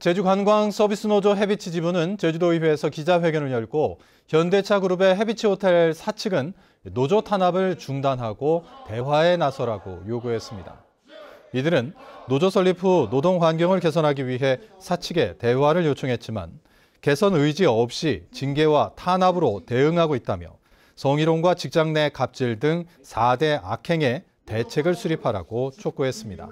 제주관광서비스노조 해비치 지부는 제주도의회에서 기자회견을 열고 현대차그룹의 해비치 호텔 사측은 노조 탄압을 중단하고 대화에 나서라고 요구했습니다. 이들은 노조 설립 후 노동 환경을 개선하기 위해 사측에 대화를 요청했지만 개선 의지 없이 징계와 탄압으로 대응하고 있다며 성희롱과 직장 내 갑질 등 4대 악행에 대책을 수립하라고 촉구했습니다.